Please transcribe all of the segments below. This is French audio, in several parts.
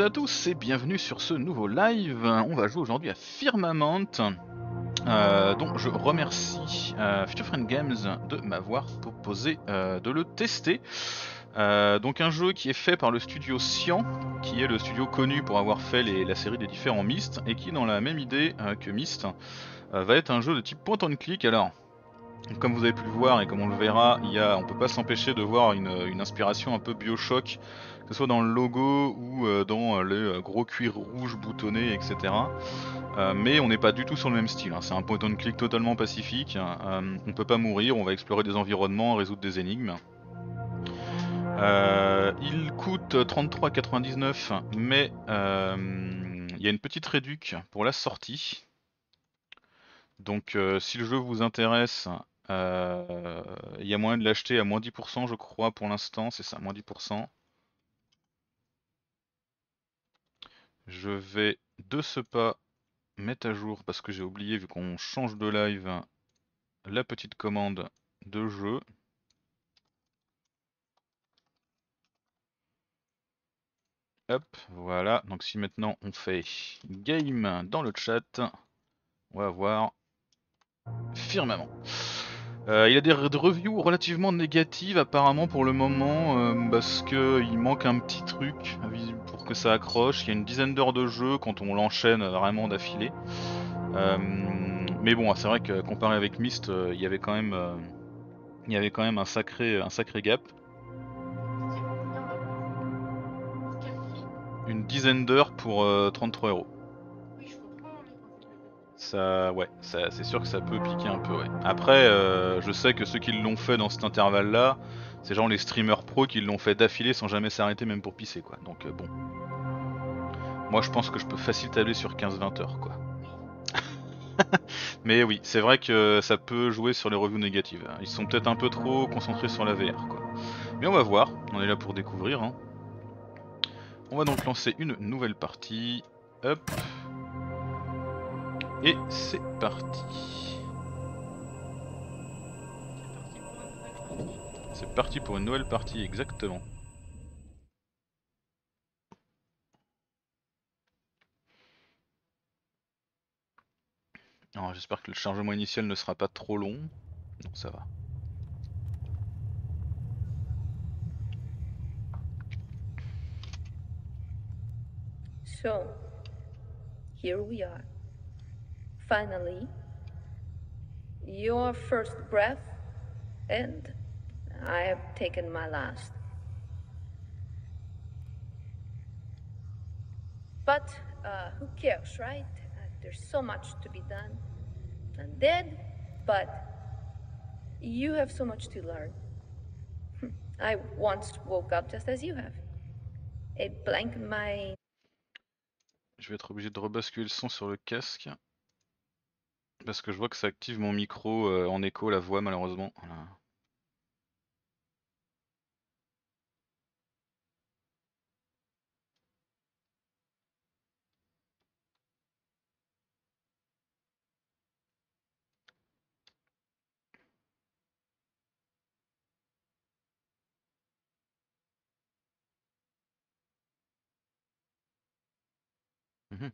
à tous et bienvenue sur ce nouveau live. On va jouer aujourd'hui à Firmament. Euh, dont donc je remercie euh, Future Friend Games de m'avoir proposé euh, de le tester. donc un jeu qui est fait par le studio Cyan, qui est le studio connu pour avoir fait la série des différents Myst, et qui dans la même idée que Myst va être un jeu de type point and click. Alors comme vous avez pu le voir et comme on le verra, il y on peut pas s'empêcher de voir une, une, inspiration un peu Bioshock que ce soit dans le logo ou euh, dans euh, le euh, gros cuir rouge boutonné, etc. mais on n'est pas du tout sur le même style. Hein. C'est un point and click totalement pacifique. on peut pas mourir, on va explorer des environnements, résoudre des énigmes. il coûte 33,99, mais il y a une petite réduc pour la sortie. Donc si le jeu vous intéresse, il y a moyen de l'acheter à moins 10%, je crois, pour l'instant, c'est ça, moins 10%. Je vais de ce pas mettre à jour, parce que j'ai oublié, vu qu'on change de live, la petite commande de jeu. Hop, voilà. Donc si maintenant on fait game dans le chat, on va voir firmament. Euh, il a des, reviews relativement négatives apparemment pour le moment euh, parce qu'il manque un petit truc pour que ça accroche. Il y a une dizaine d'heures de jeu quand on l'enchaîne euh, vraiment d'affilée. mais bon, c'est vrai que comparé avec Myst, il y avait quand même, il y avait quand même un sacré, un sacré gap. Une dizaine d'heures pour 33 euros. Ça, ouais, ça, c'est sûr que ça peut piquer un peu, Après, euh, je sais que ceux qui l'ont fait dans cet intervalle-là, c'est genre les streamers pro qui l'ont fait d'affilée sans jamais s'arrêter, même pour pisser, quoi. Donc, euh, bon. Moi, je pense que je peux facile tabler sur 15-20 heures, quoi. Mais oui, c'est vrai que ça peut jouer sur les revues négatives. Hein. Ils sont peut-être un peu trop concentrés sur la VR, quoi. Mais on va voir, on est là pour découvrir, hein. On va donc lancer une nouvelle partie. Hop. Et c'est parti. C'est parti pour une nouvelle partie, exactement. Alors j'espère que le chargement initial ne sera pas trop long. Non, ça va. So, here we are finally your first breath, and I have taken my last. But uh, who cares, right? Uh, there's so much to be done. I'm dead, but you have so much to learn. I once woke up just as you have. It blanked my. Je vais être obligé de rebasculer le son sur le casque. Parce que je vois que ça active mon micro euh, en écho, la voix malheureusement. Mmh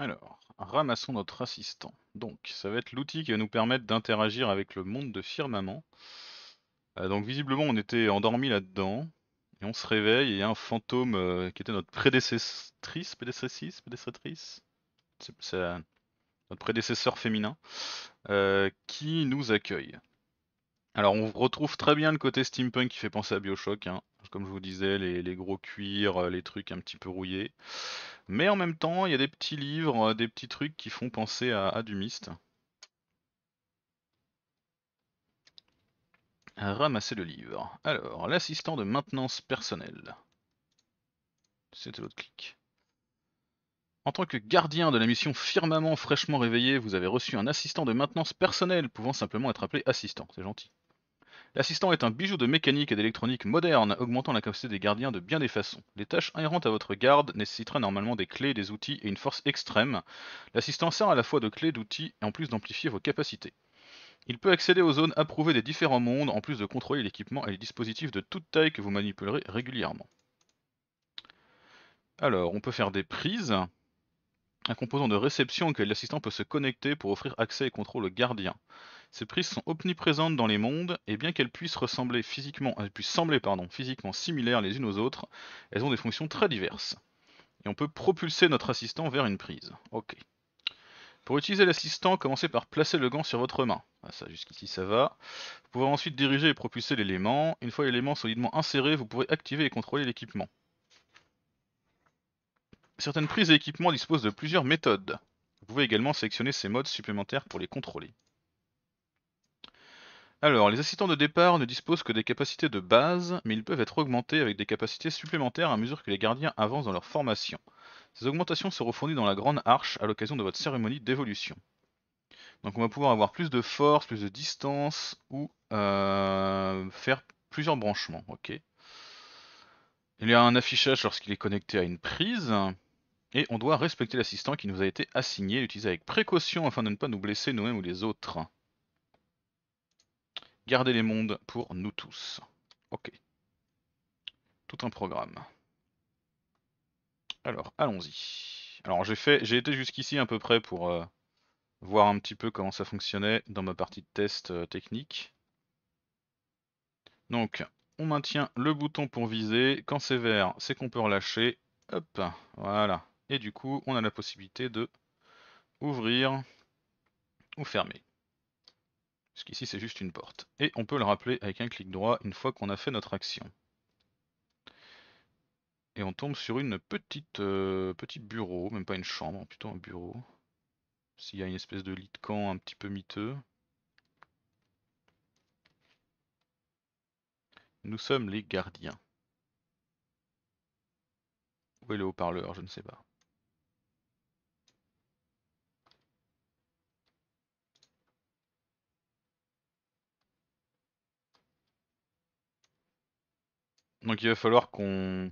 Alors, ramassons notre assistant. Donc, ça va être l'outil qui va nous permettre d'interagir avec le monde de Firmament. Euh, donc, visiblement, on était endormi là-dedans. Et on se réveille, et il y a un fantôme euh, qui était notre C'est euh, notre prédécesseur féminin, qui nous accueille. Alors, on retrouve très bien le côté steampunk qui fait penser à Bioshock. Hein comme je vous disais, les, gros cuirs, euh, les trucs un petit peu rouillés. Mais en même temps, il y a des petits livres, euh, des petits trucs qui font penser à, à du mist. Ramasser le livre. Alors, l'assistant de maintenance personnelle. C'était l'autre clic. En tant que gardien de la mission Firmament fraîchement réveillé, vous avez reçu un assistant de maintenance personnelle, pouvant simplement être appelé assistant. C'est gentil. L'assistant est un bijou de mécanique et d'électronique moderne, augmentant la capacité des gardiens de bien des façons. Les tâches inhérentes à votre garde nécessiteraient normalement des clés, des outils et une force extrême. L'assistant sert à la fois de clés, d'outils et en plus d'amplifier vos capacités. Il peut accéder aux zones approuvées des différents mondes, en plus de contrôler l'équipement et les dispositifs de toute taille que vous manipulerez régulièrement. Alors, on peut faire des prises. Un composant de réception auquel l'assistant peut se connecter pour offrir accès et contrôle aux gardiens. Ces prises sont omniprésentes dans les mondes, et bien qu'elles puissent ressembler physiquement, euh, sembler pardon, physiquement similaires les unes aux autres, elles ont des fonctions très diverses. Et on peut propulser notre assistant vers une prise. Ok. Pour utiliser l'assistant, commencez par placer le gant sur votre main. Ah, ça, jusqu'ici ça va. Vous pouvez ensuite diriger et propulser l'élément. Une fois l'élément solidement inséré, vous pouvez activer et contrôler l'équipement. Certaines prises et équipements disposent de plusieurs méthodes. Vous pouvez également sélectionner ces modes supplémentaires pour les contrôler. Alors, les assistants de départ ne disposent que des capacités de base, mais ils peuvent être augmentés avec des capacités supplémentaires à mesure que les gardiens avancent dans leur formation. Ces augmentations seront fournies dans la Grande Arche à l'occasion de votre cérémonie d'évolution. Donc on va pouvoir avoir plus de force, plus de distance, ou euh, faire plusieurs branchements. Il y a un affichage lorsqu'il est connecté à une prise. Et on doit respecter l'assistant qui nous a été assigné, l'utiliser avec précaution afin de ne pas nous blesser nous-mêmes ou les autres. Garder les mondes pour nous tous. Ok. Tout un programme. Alors, allons-y. Alors j'ai j'ai été jusqu'ici à peu près pour euh, voir un petit peu comment ça fonctionnait dans ma partie de test euh, technique. Donc, on maintient le bouton pour viser. Quand c'est vert, c'est qu'on peut relâcher. Hop, voilà. Et du coup, on a la possibilité de ouvrir ou fermer. qu'ici, c'est juste une porte. Et on peut le rappeler avec un clic droit une fois qu'on a fait notre action. Et on tombe sur une petite, euh, petite bureau, même pas une chambre, plutôt un bureau. S'il y a une espèce de lit de camp un petit peu miteux. Nous sommes les gardiens. Où est le haut-parleur Je ne sais pas. Donc il va falloir qu'on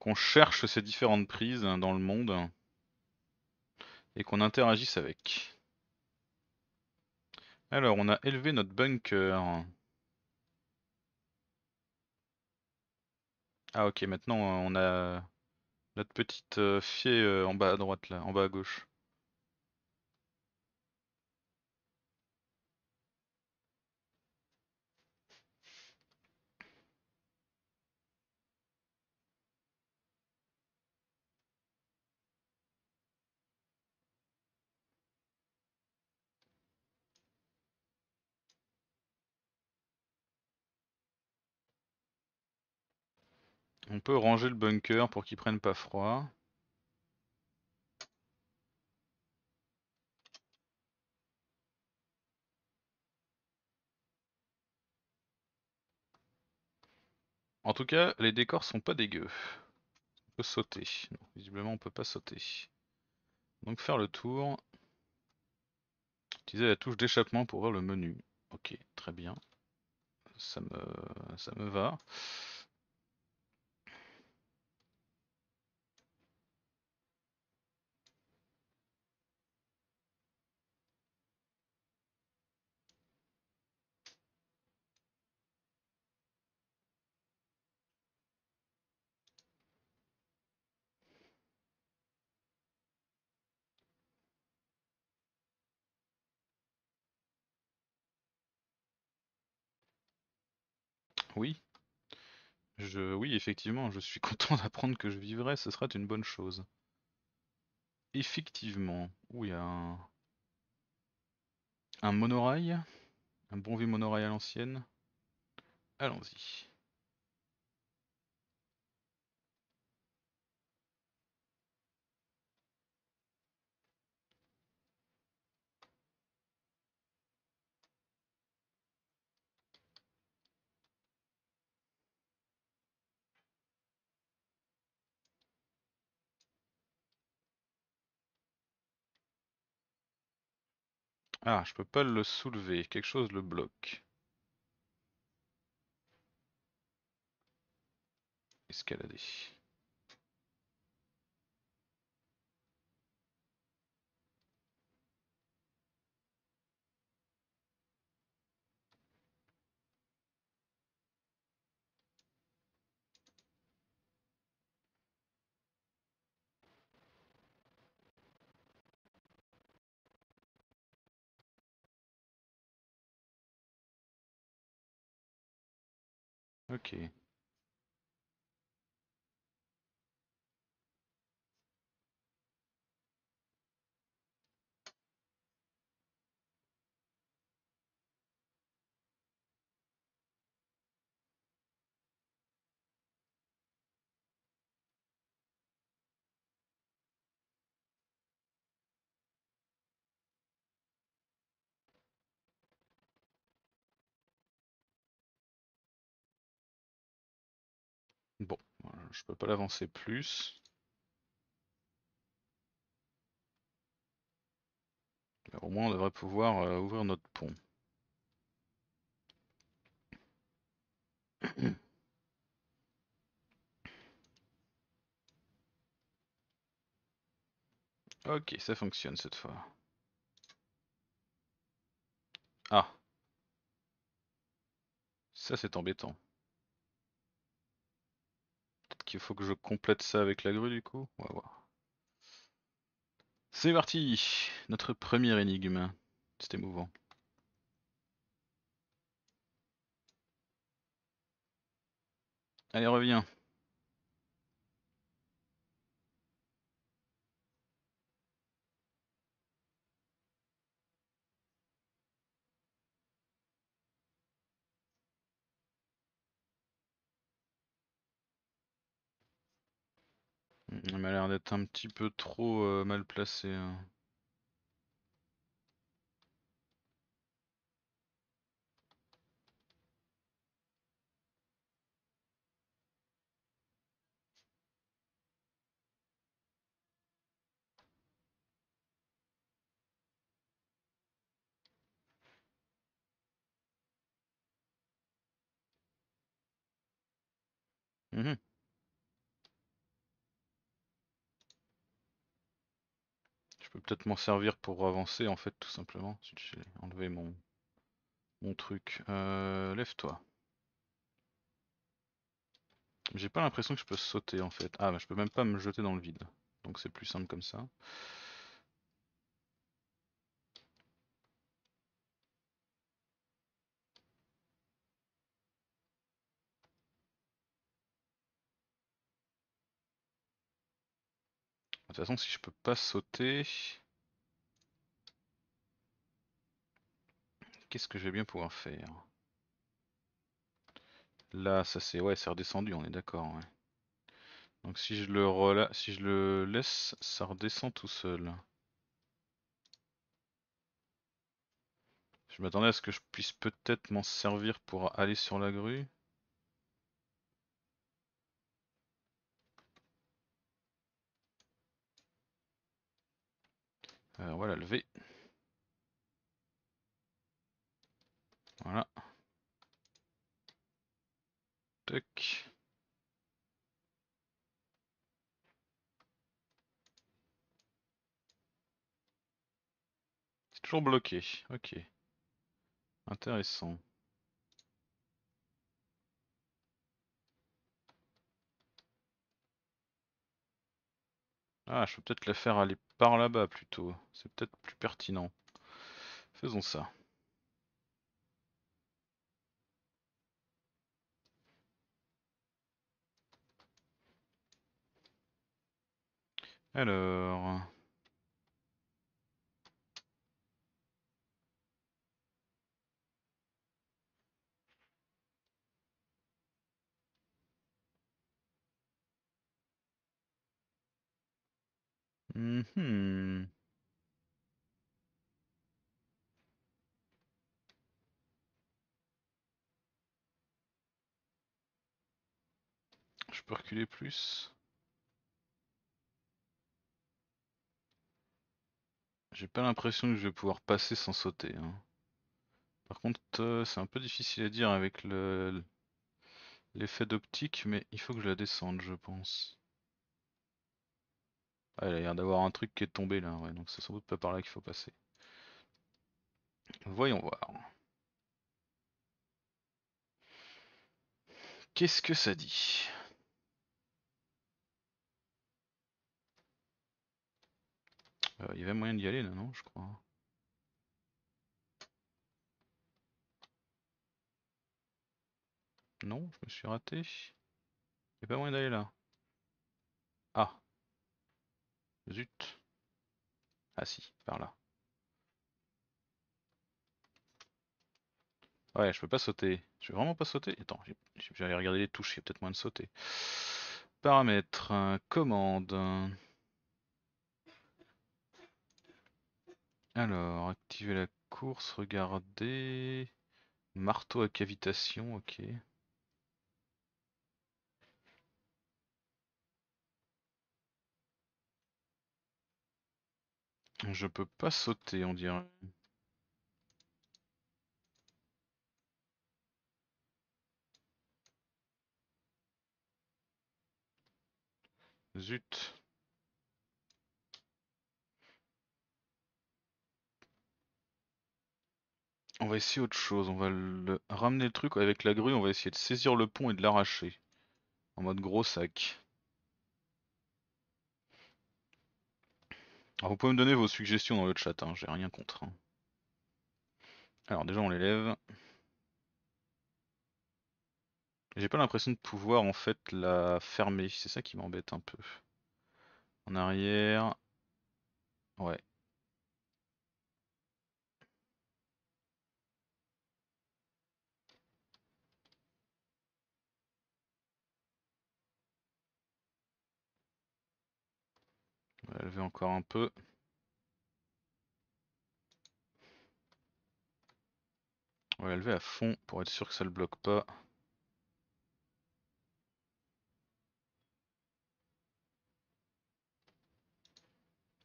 qu'on cherche ces différentes prises dans le monde et qu'on interagisse avec. Alors on a élevé notre bunker. Ah ok, maintenant on a notre petite euh, fée euh, en bas à droite là, en bas à gauche. On peut ranger le bunker pour qu'il prenne pas froid. En tout cas, les décors sont pas dégueux. On peut sauter. visiblement, on peut pas sauter. Donc faire le tour. Utiliser la touche d'échappement pour voir le menu. Ok, très bien. Ça me, ça me va. oui. Je, oui, effectivement, je suis content d'apprendre que je vivrai, ce serait une bonne chose. Effectivement. Où il y a un... Un monorail. Un bon vieux monorail à l'ancienne. Allons-y. Ah, je peux pas le soulever, quelque chose le bloque. Escalader. Okay Bon, je peux pas l'avancer plus. au moins, on devrait pouvoir euh, ouvrir notre pont. ok, ça fonctionne cette fois. Ah. Ça, c'est embêtant il faut que je complète ça avec la grue du coup. On va voir. C'est parti Notre première énigme. C'est émouvant. Allez, reviens. Il mm, m'a l'air d'être un petit peu trop euh, mal placé. Hein. Mmh Je peux peut-être m'en servir pour avancer en fait tout simplement. J'ai enlevé mon, mon truc. Euh, lève-toi. J'ai pas l'impression que je peux sauter en fait. Ah bah, je peux même pas me jeter dans le vide. Donc c'est plus simple comme ça. De toute façon, si je peux pas sauter. Qu'est-ce que je vais bien pouvoir faire Là, ça c'est ouais, redescendu, on est d'accord. Donc si je le si je le laisse, ça redescend tout seul. Je m'attendais à ce que je puisse peut-être m'en servir pour aller sur la grue. Euh, voilà, on Voilà. C'est toujours bloqué. Ok. Intéressant. Ah, je peux peut-être le faire à aller par là-bas plutôt. C'est peut-être plus pertinent. Faisons ça. Alors... Mm-hmm. Je peux reculer plus. J'ai pas l'impression que je vais pouvoir passer sans sauter. Hein. Par contre, euh, c'est un peu difficile à dire avec l'effet d'optique, mais il faut que je la descende, je pense. Ah, il a l'air d'avoir un truc qui est tombé là, donc c'est sans doute pas par là qu'il faut passer. Voyons voir. Qu'est-ce que ça dit euh, Il y avait moyen d'y aller là, non Je crois. Non, je me suis raté. Il n'y a pas moyen d'aller là. Zut Ah si, par là. Ouais, je peux pas sauter. Je vais vraiment pas sauter Attends, j'allais regarder les touches, il y a peut-être moins de sauter. Paramètres, euh, commande. Alors, activer la course, regarder. Marteau à cavitation, ok. Je peux pas sauter, on dirait. Zut. On va essayer autre chose, on va le... ramener le truc avec la grue, on va essayer de saisir le pont et de l'arracher. En mode gros sac. Alors, vous pouvez me donner vos suggestions dans le chat, hein, j'ai rien contre. Hein. Alors déjà on l'élève. J'ai pas l'impression de pouvoir en fait la fermer, c'est ça qui m'embête un peu. En arrière. Ouais. On va lever encore un peu. On va à fond pour être sûr que ça ne le bloque pas.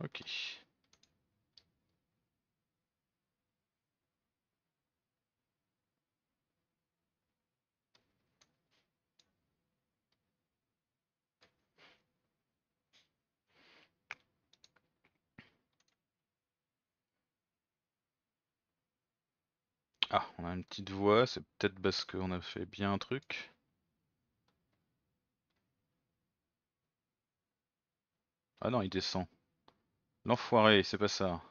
Ok. Ah, on a une petite voix, c'est peut-être parce qu'on a fait bien un truc. Ah non, il descend. L'enfoiré, c'est pas ça.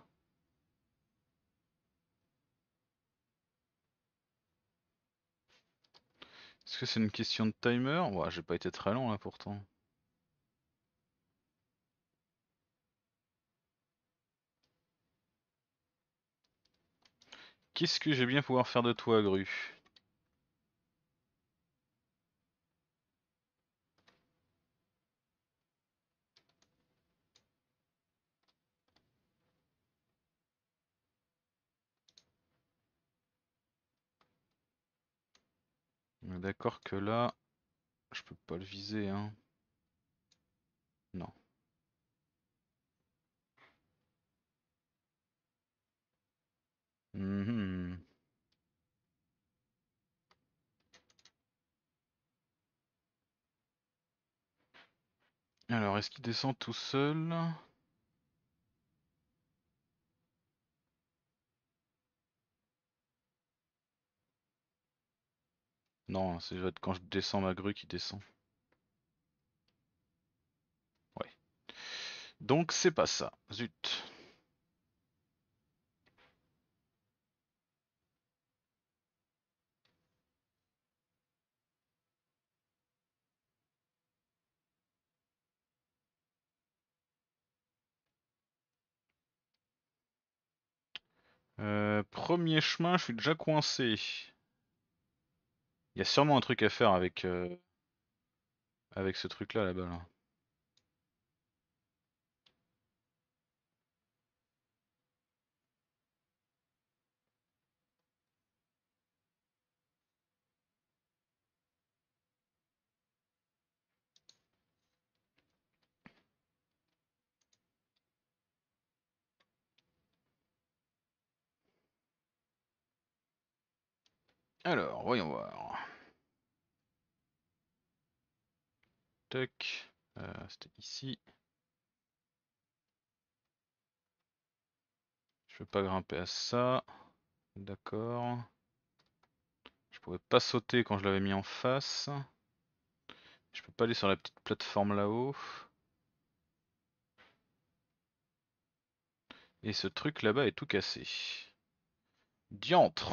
Est-ce que c'est une question de timer Ouais, j'ai pas été très long là pourtant. Qu'est-ce que j'ai bien pouvoir faire de toi, Gru D'accord que là, je peux pas le viser, hein. Non. Mm-hmm. Alors, est-ce qu'il descend tout seul Non, hein, c'est quand je descends ma grue qui descend. Ouais. Donc c'est pas ça. Zut. Euh, premier chemin, je suis déjà coincé. Il y a sûrement un truc à faire avec, euh, avec ce truc-là là-bas. là là bas Alors, voyons voir. Tac, euh, c'était ici. Je peux pas grimper à ça. D'accord. Je pouvais pas sauter quand je l'avais mis en face. Je peux pas aller sur la petite plateforme là-haut. Et ce truc là-bas est tout cassé. Diantre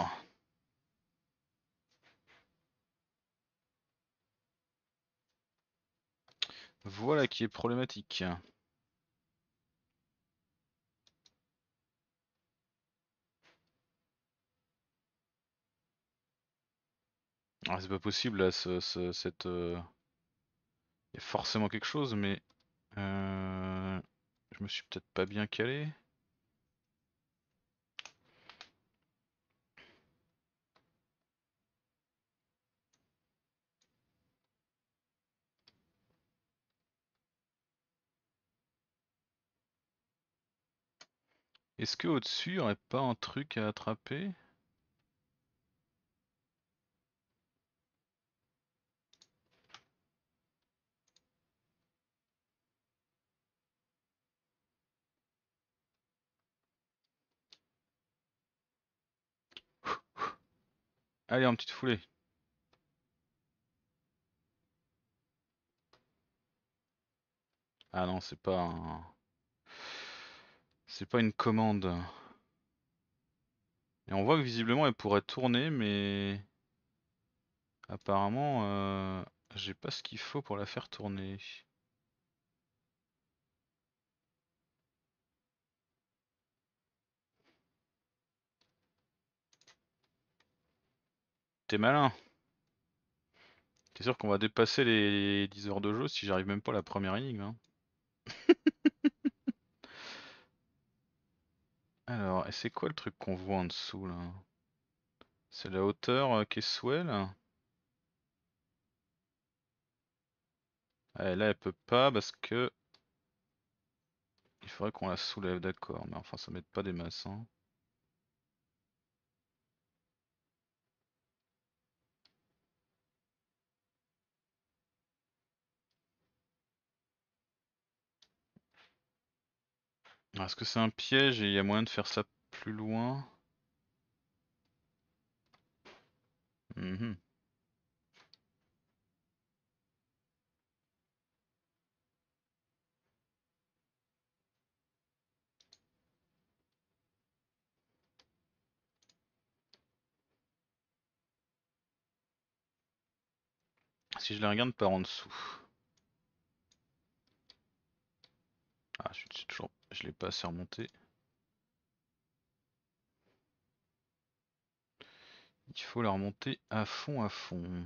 Voilà qui est problématique. Ah, c'est pas possible là, ce, ce, cette. Euh, forcément quelque chose, mais. Euh, je me suis peut-être pas bien calé. Est-ce que au-dessus, on aurait pas un truc à attraper? Allez, en petite foulée. Ah non, c'est pas un... C'est pas une commande. Et on voit que visiblement elle pourrait tourner, mais apparemment euh, j'ai pas ce qu'il faut pour la faire tourner. T'es malin. T'es sûr qu'on va dépasser les 10 heures de jeu si j'arrive même pas à la première énigme. Hein. Alors, et c'est quoi le truc qu'on voit en dessous là C'est la hauteur euh, qui est souhait eh, là Là, elle peut pas parce que il faudrait qu'on la soulève, d'accord. Mais enfin, ça met pas des masses. Hein. Ah, est-ce que c'est un piège et il y a moyen de faire ça plus loin mhm. Si je la regarde par en dessous. Ah, je suis toujours je l'ai pas assez remonté. Il faut la remonter à fond à fond.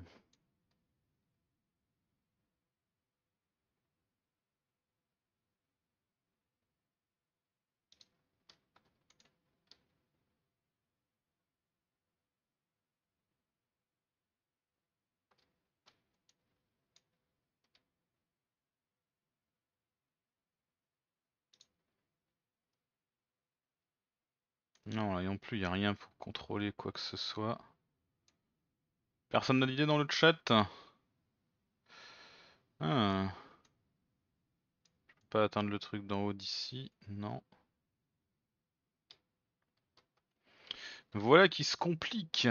Non, là non plus, il n'y a rien pour contrôler quoi que ce soit. Personne n'a l'idée dans le chat ah. Je peux pas atteindre le truc d'en haut d'ici, non. Voilà qui se complique.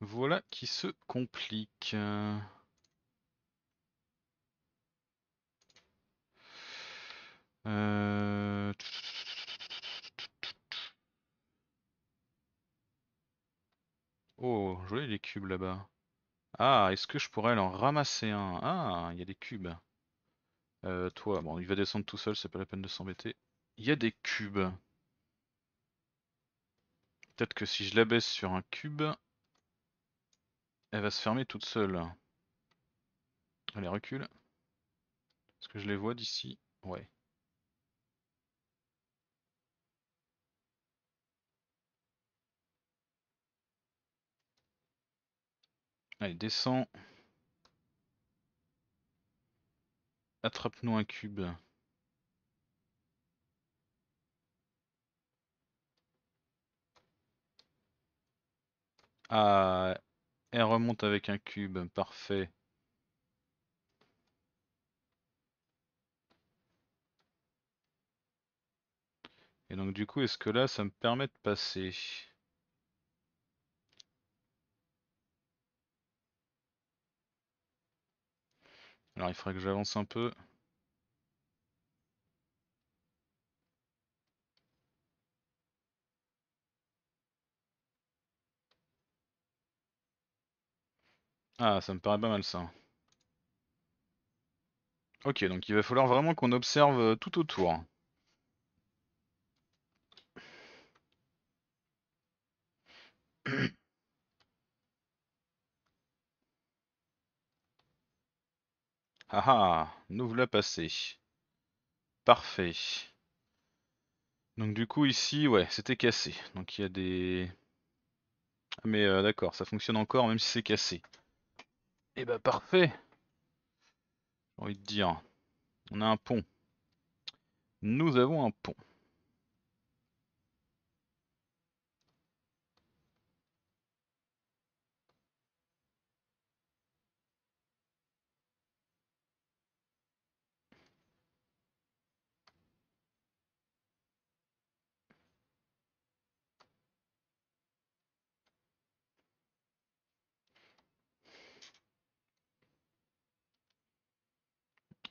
Voilà qui se complique. Euh... Oh, je les des cubes là-bas. Ah, est-ce que je pourrais en ramasser un Ah, il y a des cubes. Euh, toi, bon, il va descendre tout seul, c'est pas la peine de s'embêter. Il y a des cubes. Peut-être que si je la baisse sur un cube, elle va se fermer toute seule. Allez, recule. Est-ce que je les vois d'ici Ouais. Allez, descends. Attrape-nous un cube. Ah, elle remonte avec un cube, parfait. Et donc du coup, est-ce que là, ça me permet de passer Alors il faudrait que j'avance un peu. Ah, ça me paraît pas mal ça. Ok, donc il va falloir vraiment qu'on observe euh, tout autour. Ah ah, nous voilà passé, Parfait. Donc du coup ici, ouais, c'était cassé. Donc il y a des... Ah, mais euh, d'accord, ça fonctionne encore même si c'est cassé. Eh bah parfait J'ai envie de dire. On a un pont. Nous avons un pont.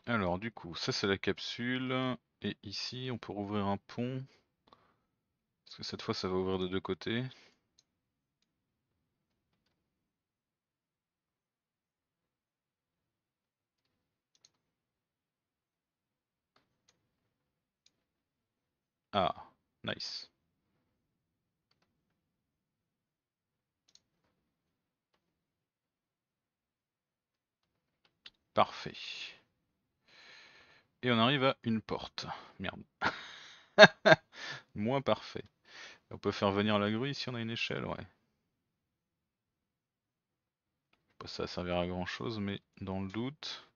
Alors du coup, ça c'est la capsule. Et ici, on peut rouvrir un pont. Parce que cette fois, ça va ouvrir de deux côtés. Ah, nice. Parfait. Et on arrive à une porte. Merde. Moins parfait. On peut faire venir la grue si on a une échelle, ouais. Pas ça servira à grand chose, mais dans le doute.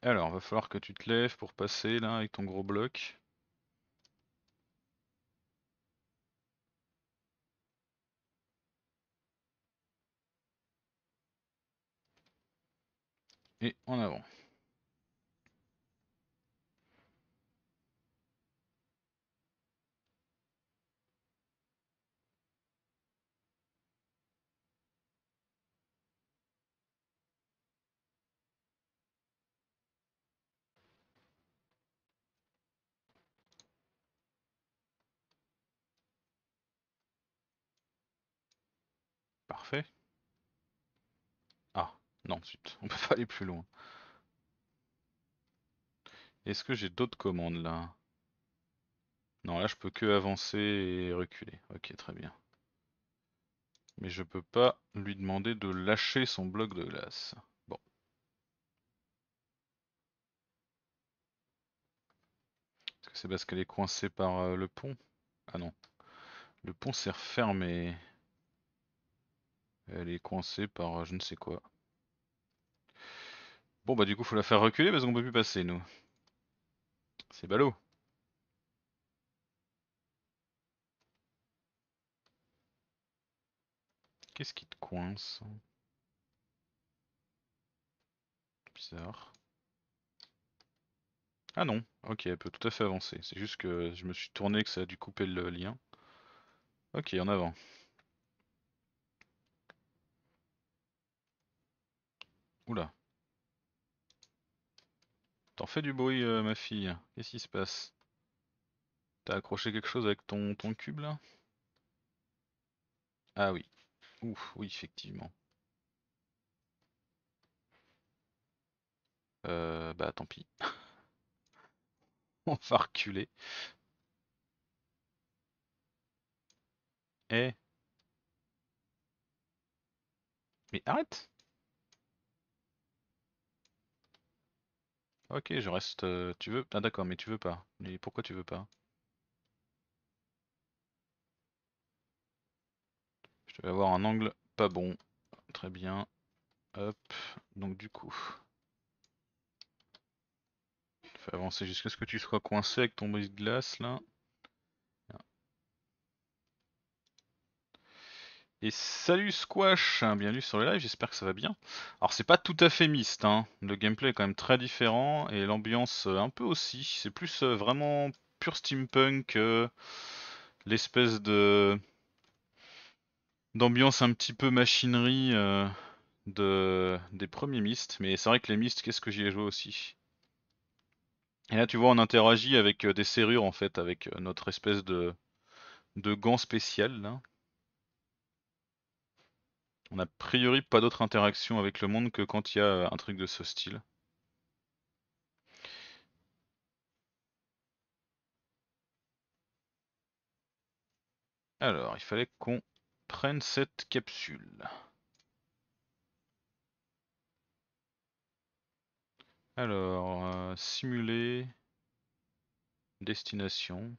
Alors, va falloir que tu te lèves pour passer là avec ton gros bloc. et en avant. Parfait. Non, zut, on peut pas aller plus loin. Est-ce que j'ai d'autres commandes là Non, là je peux que avancer et reculer. Ok, très bien. Mais je peux pas lui demander de lâcher son bloc de glace. Bon. Est-ce que c'est parce qu'elle est coincée par euh, le pont Ah non. Le pont s'est refermé. Elle est coincée par euh, je ne sais quoi. Bon bah du coup faut la faire reculer parce qu'on peut plus passer nous. C'est ballot. Qu'est-ce qui te coince Bizarre. Ah non, ok, elle peut tout à fait avancer. C'est juste que je me suis tourné que ça a dû couper le lien. Ok, en avant. Oula. T'en fais du bruit, euh, ma fille. Qu'est-ce qui se passe T'as accroché quelque chose avec ton, ton cube, là Ah oui. Ouf, oui, effectivement. Euh, bah, tant pis. On va reculer. Eh Mais arrête Ok, je reste. Euh, tu veux Ah d'accord, mais tu veux pas. Mais pourquoi tu veux pas Je vais avoir un angle pas bon. Très bien. Hop. Donc du coup. Fais avancer jusqu'à ce que tu sois coincé avec ton brise de glace là. Et salut Squash, hein, bienvenue sur le live, j'espère que ça va bien. Alors c'est pas tout à fait mist, hein. le gameplay est quand même très différent et l'ambiance euh, un peu aussi. C'est plus euh, vraiment pur steampunk euh, l'espèce de d'ambiance un petit peu machinerie de... des premiers mistes. Mais c'est vrai que les mistes, qu'est-ce que j'y ai joué aussi Et là tu vois on interagit avec des serrures en fait, avec notre espèce de, de gant spécial là, on a priori pas d'autre interactions avec le monde que quand il y a euh, un truc de ce style. Alors, il fallait qu'on prenne cette capsule. Alors, euh, simuler, destination.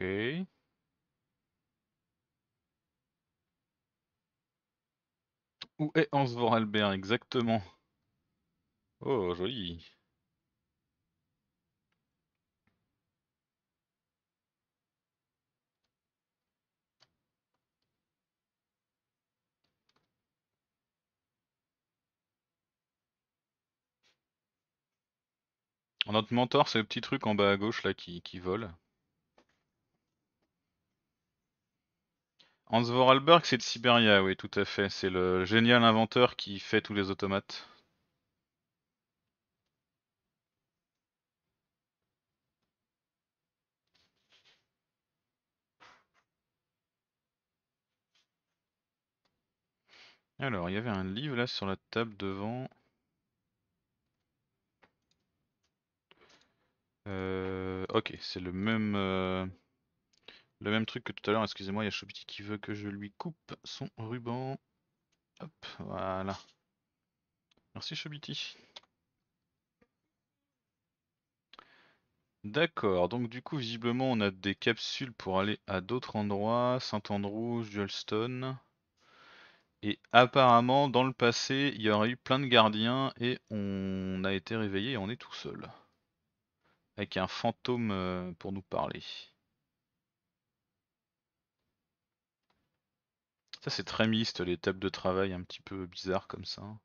Où est Hans Albert exactement Oh, joli. Notre mentor, c'est le petit truc en bas à gauche là qui, qui vole. Hans Vorarlberg, c'est de Siberia, oui, tout à fait. C'est le génial inventeur qui fait tous les automates. Alors, il y avait un livre là sur la table devant. Euh, ok, c'est le même. Euh, le même truc que tout à l'heure, excusez-moi, il y a Chobiti qui veut que je lui coupe son ruban. Hop, voilà. Merci Chobiti. D'accord, donc du coup, visiblement, on a des capsules pour aller à d'autres endroits, Saint-Andrews, Stone. Et apparemment, dans le passé, il y aurait eu plein de gardiens et on a été réveillé et on est tout seul. Avec un fantôme euh, pour nous parler. Ça c'est très mixte, les tables de travail un petit peu bizarres comme ça.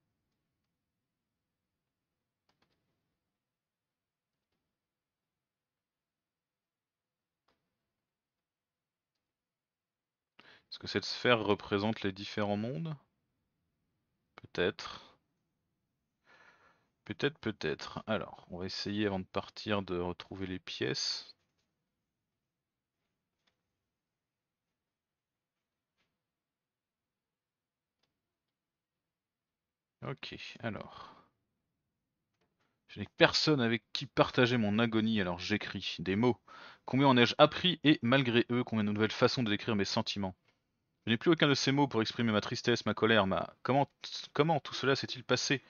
Est-ce que cette sphère représente les différents mondes Peut-être. Peut-être, peut-être. Alors, on va essayer avant de partir de retrouver les pièces. Ok, alors. Je n'ai personne avec qui partager mon agonie, alors j'écris des mots. Combien en ai-je appris et, malgré eux, combien de nouvelles façons de décrire mes sentiments Je n'ai plus aucun de ces mots pour exprimer ma tristesse, ma colère, ma. Comment, comment tout cela s'est-il passé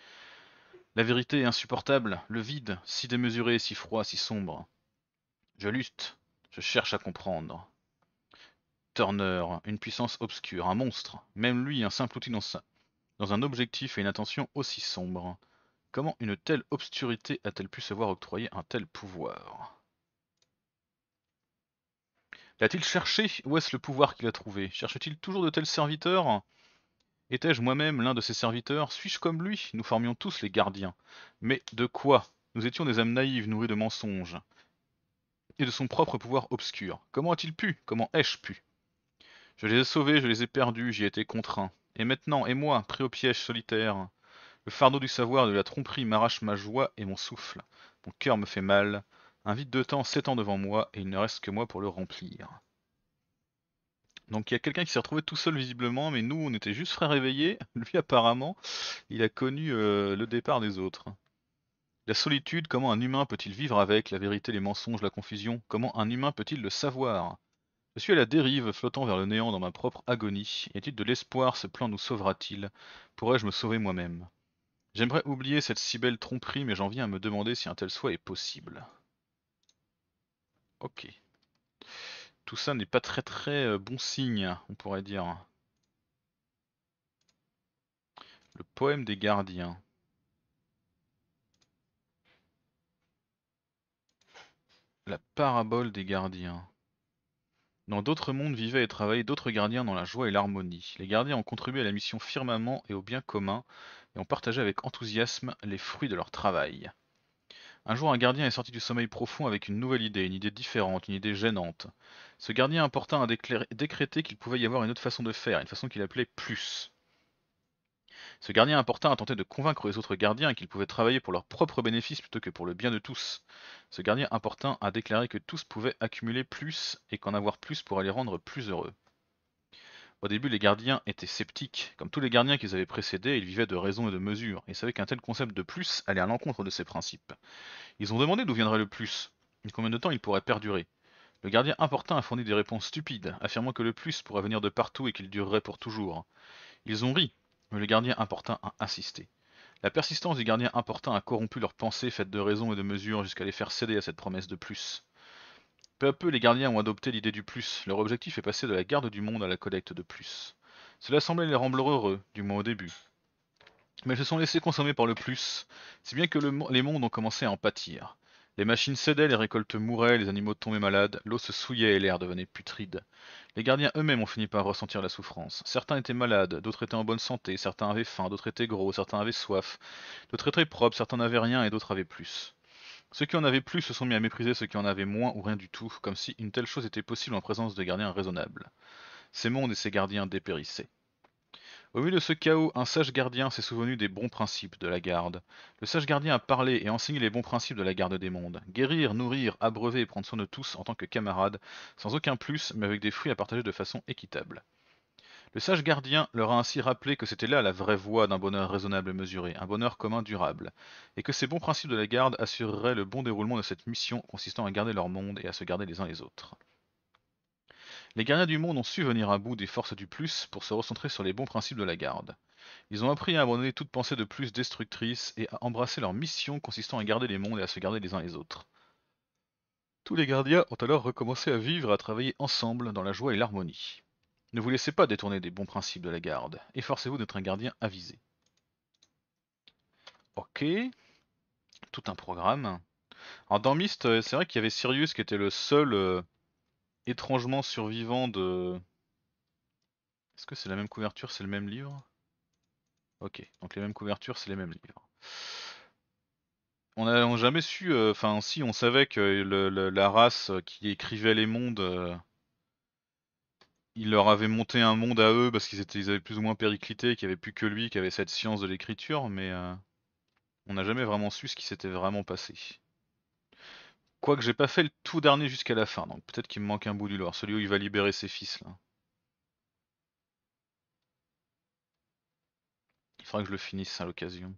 La vérité est insupportable, le vide, si démesuré, si froid, si sombre. Je lutte, je cherche à comprendre. Turner, une puissance obscure, un monstre, même lui, un simple outil dans sa dans un objectif et une intention aussi sombres, comment une telle obscurité a-t-elle pu se voir octroyer un tel pouvoir L'a-t-il cherché Où est-ce le pouvoir qu'il a trouvé Cherche-t-il toujours de tels serviteurs Étais-je moi-même l'un de ses serviteurs Suis-je comme lui Nous formions tous les gardiens. Mais de quoi Nous étions des âmes naïves, nourries de mensonges. Et de son propre pouvoir obscur. Comment a-t-il pu Comment ai-je pu Je les ai sauvés, je les ai perdus, j'y ai été contraint. Et maintenant, et moi, pris au piège solitaire, le fardeau du savoir et de la tromperie m'arrache ma joie et mon souffle. Mon cœur me fait mal. Un vide de temps s'étend devant moi et il ne reste que moi pour le remplir. Donc il y a quelqu'un qui s'est retrouvé tout seul visiblement, mais nous on était juste frais réveillés. Lui apparemment, il a connu euh, le départ des autres. La solitude, comment un humain peut-il vivre avec La vérité, les mensonges, la confusion, comment un humain peut-il le savoir je suis à la dérive, flottant vers le néant dans ma propre agonie. Y a de l'espoir Ce plan nous sauvera-t-il Pourrais-je me sauver moi-même J'aimerais oublier cette si belle tromperie, mais j'en viens à me demander si un tel soi est possible. Ok. Tout ça n'est pas très très euh, bon signe, on pourrait dire. Le poème des gardiens. La parabole des gardiens. Dans d'autres mondes vivaient et travaillaient d'autres gardiens dans la joie et l'harmonie. Les gardiens ont contribué à la mission firmament et au bien commun, et ont partagé avec enthousiasme les fruits de leur travail. Un jour un gardien est sorti du sommeil profond avec une nouvelle idée, une idée différente, une idée gênante. Ce gardien importa a décrété qu'il pouvait y avoir une autre façon de faire, une façon qu'il appelait plus. Ce gardien important a tenté de convaincre les autres gardiens qu'ils pouvaient travailler pour leur propre bénéfice plutôt que pour le bien de tous. Ce gardien important a déclaré que tous pouvaient accumuler plus et qu'en avoir plus pourrait les rendre plus heureux. Au début, les gardiens étaient sceptiques. Comme tous les gardiens qu'ils avaient précédés, ils vivaient de raison et de mesure, et savaient qu'un tel concept de plus allait à l'encontre de ces principes. Ils ont demandé d'où viendrait le plus, et combien de temps il pourrait perdurer. Le gardien important a fourni des réponses stupides, affirmant que le plus pourrait venir de partout et qu'il durerait pour toujours. Ils ont ri, mais le gardien importun a insisté. La persistance du gardien importun a corrompu leurs pensées faites de raison et de mesure jusqu'à les faire céder à cette promesse de plus. Peu à peu, les gardiens ont adopté l'idée du plus. Leur objectif est passé de la garde du monde à la collecte de plus. Cela semblait les rendre heureux, du moins au début. Mais ils se sont laissés consommer par le plus, si bien que les mondes ont commencé à en pâtir. Les machines cédaient, les récoltes mouraient, les animaux tombaient malades, l'eau se souillait et l'air devenait putride. Les gardiens eux-mêmes ont fini par ressentir la souffrance. Certains étaient malades, d'autres étaient en bonne santé, certains avaient faim, d'autres étaient gros, certains avaient soif, d'autres étaient propres, certains n'avaient rien et d'autres avaient plus. Ceux qui en avaient plus se sont mis à mépriser ceux qui en avaient moins ou rien du tout, comme si une telle chose était possible en présence de gardiens raisonnables. Ces mondes et ces gardiens dépérissaient. Au milieu de ce chaos, un sage gardien s'est souvenu des bons principes de la garde. Le sage gardien a parlé et enseigné les bons principes de la garde des mondes. Guérir, nourrir, abreuver et prendre soin de tous en tant que camarades, sans aucun plus, mais avec des fruits à partager de façon équitable. Le sage gardien leur a ainsi rappelé que c'était là la vraie voie d'un bonheur raisonnable et mesuré, un bonheur commun durable, et que ces bons principes de la garde assureraient le bon déroulement de cette mission consistant à garder leur monde et à se garder les uns les autres. Les gardiens du monde ont su venir à bout des forces du plus pour se recentrer sur les bons principes de la garde. Ils ont appris à abandonner toute pensée de plus destructrice et à embrasser leur mission consistant à garder les mondes et à se garder les uns les autres. Tous les gardiens ont alors recommencé à vivre et à travailler ensemble dans la joie et l'harmonie. Ne vous laissez pas détourner des bons principes de la garde, efforcez-vous d'être un gardien avisé. Ok, tout un programme. Alors dans Myst, c'est vrai qu'il y avait Sirius qui était le seul euh, étrangement survivant de... Est-ce que c'est la même couverture, c'est le même livre Ok, donc les mêmes couvertures, c'est les mêmes livres. On n'a jamais su, euh, enfin si, on savait que la race qui écrivait les mondes, euh, il leur avait monté un monde à eux parce qu'ils étaient, avaient plus ou moins périclité, qu'il n'y avait plus que lui qui avait cette science de l'écriture, mais euh, on n'a jamais vraiment su ce qui s'était vraiment passé. Quoique j'ai pas fait le tout dernier jusqu'à la fin, donc peut-être qu'il me manque un bout du lore, celui où il va libérer ses fils là. Il faudra que je le finisse à l'occasion.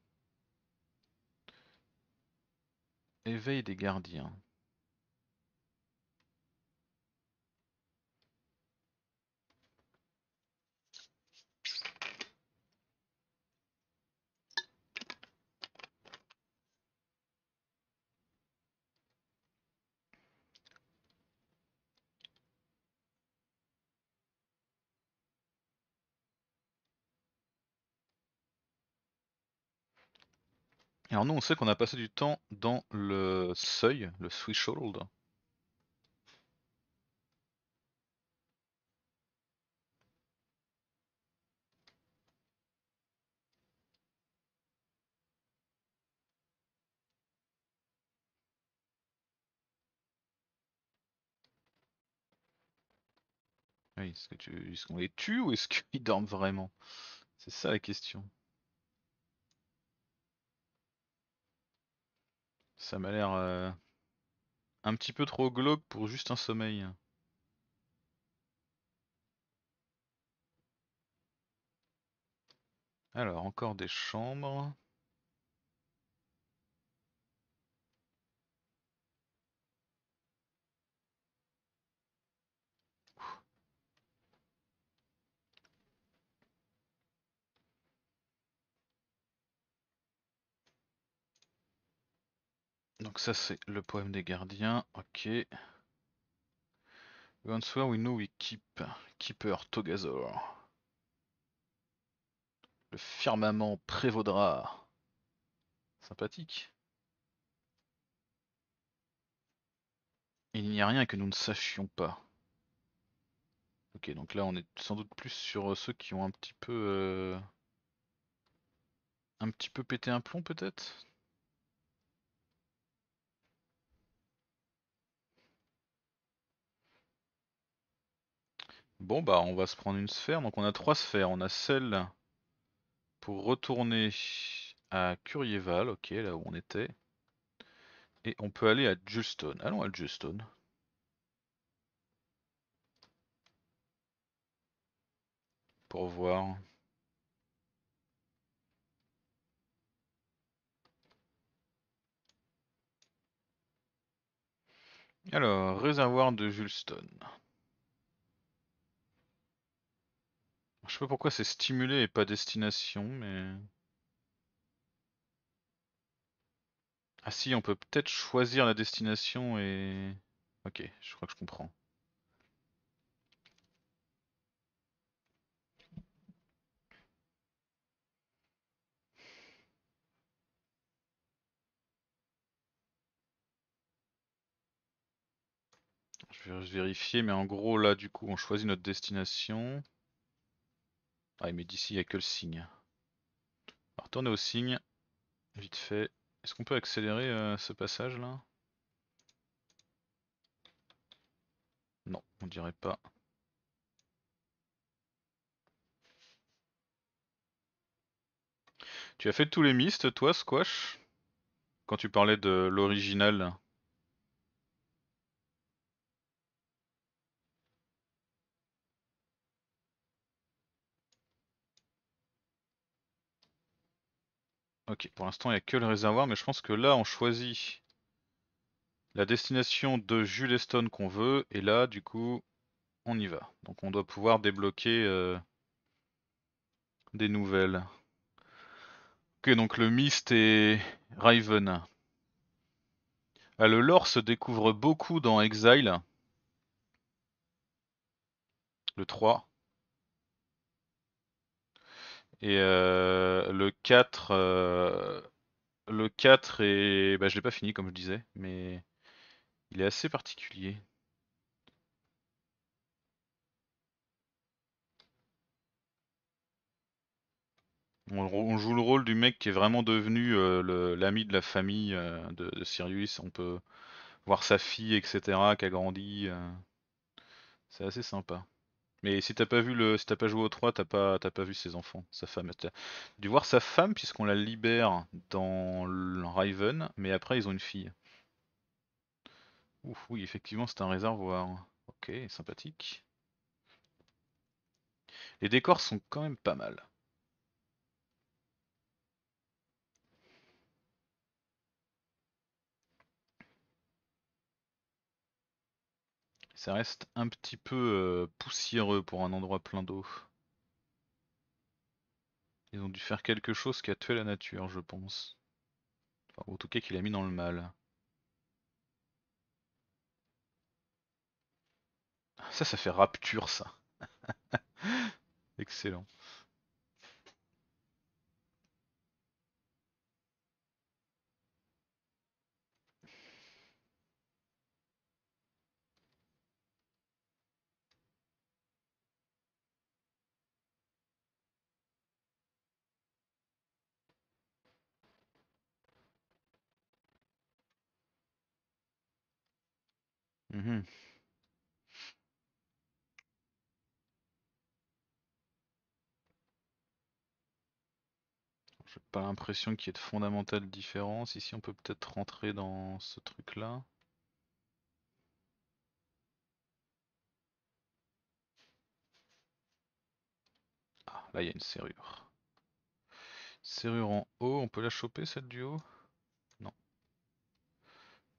Éveil des gardiens. Alors nous, on sait qu'on a passé du temps dans le seuil, le threshold. Oui, est-ce qu'on les tue ou est-ce qu'ils dorment vraiment C'est ça la question. Ça m'a l'air euh, un petit peu trop globe pour juste un sommeil. Alors, encore des chambres. Donc ça c'est le poème des gardiens, ok. Once we know we keep, keeper Togazor. Le firmament prévaudra. Sympathique. Il n'y a rien que nous ne sachions pas. Ok, donc là on est sans doute plus sur euh, ceux qui ont un petit peu... Euh, un petit peu pété un plomb peut-être Bon bah on va se prendre une sphère, donc on a trois sphères, on a celle pour retourner à Curieval, ok là où on était, et on peut aller à Julstone, allons à Julstone. Pour voir... Alors, réservoir de Julston. Je sais pas pourquoi c'est stimulé et pas destination, mais... Ah si, on peut peut-être choisir la destination et... Ok, je crois que je comprends. Je vais vérifier, mais en gros là du coup on choisit notre destination. Ah, mais d'ici, il n'y a que le signe. Alors, retourner au signe, vite fait. Est-ce qu'on peut accélérer euh, ce passage là Non, on dirait pas. Tu as fait tous les mistes, toi, Squash Quand tu parlais de l'original Ok, pour l'instant, il n'y a que le réservoir, mais je pense que là, on choisit la destination de Jules qu'on veut, et là, du coup, on y va. Donc, on doit pouvoir débloquer euh, des nouvelles. Ok, donc le Mist et Raven. Alors ah, le lore se découvre beaucoup dans Exile. Le 3. Et euh, le 4, euh, le 4 est, bah, je l'ai pas fini comme je disais, mais il est assez particulier. On, joue le rôle du mec qui est vraiment devenu euh, l'ami de la famille de, de, Sirius. On peut voir sa fille, etc., qui a grandi. C'est assez sympa. Mais si t'as pas vu le, si t'as pas joué au 3, t'as pas, pas vu ses enfants, sa femme. T'as dû voir sa femme puisqu'on la libère dans Riven Raven, mais après ils ont une fille. Ouf, oui, effectivement, c'est un réservoir. Ok, sympathique. Les décors sont quand même pas mal. Ça reste un petit peu poussiéreux pour un endroit plein d'eau. Ils ont dû faire quelque chose qui a tué la nature, je pense. Enfin, en tout cas, qui l'a mis dans le mal. Ça, ça fait rapture, ça. Excellent. je mmh n'ai J'ai pas l'impression qu'il y ait de fondamentale différence. Ici, on peut peut-être rentrer dans ce truc-là. Ah, là, il y a une serrure. Serrure en haut, on peut la choper, cette du haut?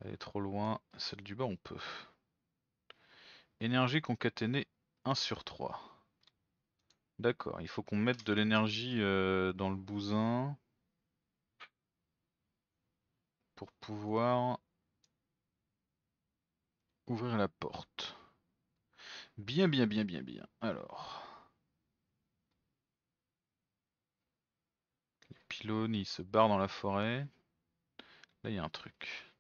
Elle est trop loin, celle du bas on peut. Énergie concaténée 1 sur 3. D'accord, il faut qu'on mette de l'énergie euh, dans le bousin pour pouvoir ouvrir la porte. Bien, bien, bien, bien, bien. Alors. Les pylônes, ils se barrent dans la forêt. Là, il y a un truc.